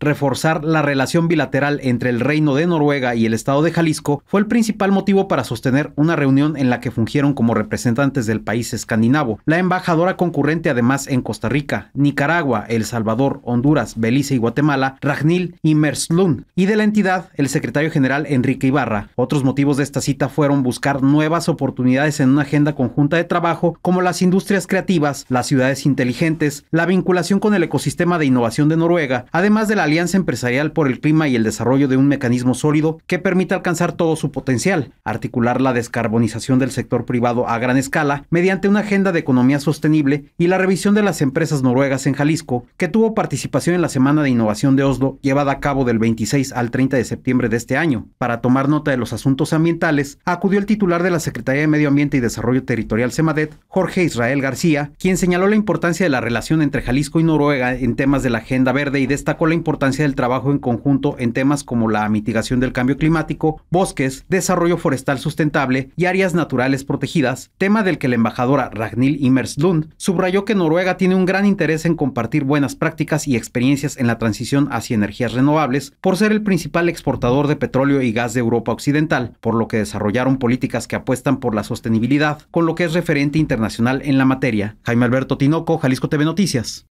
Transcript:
reforzar la relación bilateral entre el Reino de Noruega y el Estado de Jalisco fue el principal motivo para sostener una reunión en la que fungieron como representantes del país escandinavo. La embajadora concurrente además en Costa Rica, Nicaragua, El Salvador, Honduras, Belice y Guatemala, Ragnil y Merslund, y de la entidad el secretario general Enrique Ibarra. Otros motivos de esta cita fueron buscar nuevas oportunidades en una agenda conjunta de trabajo como las industrias creativas, las ciudades inteligentes, la vinculación con el ecosistema de innovación de Noruega, además de la alianza empresarial por el clima y el desarrollo de un mecanismo sólido que permita alcanzar todo su potencial, articular la descarbonización del sector privado a gran escala mediante una agenda de economía sostenible y la revisión de las empresas noruegas en Jalisco, que tuvo participación en la Semana de Innovación de Oslo llevada a cabo del 26 al 30 de septiembre de este año. Para tomar nota de los asuntos ambientales, acudió el titular de la Secretaría de Medio Ambiente y Desarrollo Territorial SEMADET, Jorge Israel García, quien señaló la importancia de la relación entre Jalisco y Noruega en temas de la agenda verde y destacó la importancia importancia del trabajo en conjunto en temas como la mitigación del cambio climático, bosques, desarrollo forestal sustentable y áreas naturales protegidas, tema del que la embajadora Ragnhild Immerslund subrayó que Noruega tiene un gran interés en compartir buenas prácticas y experiencias en la transición hacia energías renovables por ser el principal exportador de petróleo y gas de Europa Occidental, por lo que desarrollaron políticas que apuestan por la sostenibilidad, con lo que es referente internacional en la materia. Jaime Alberto Tinoco, Jalisco TV Noticias.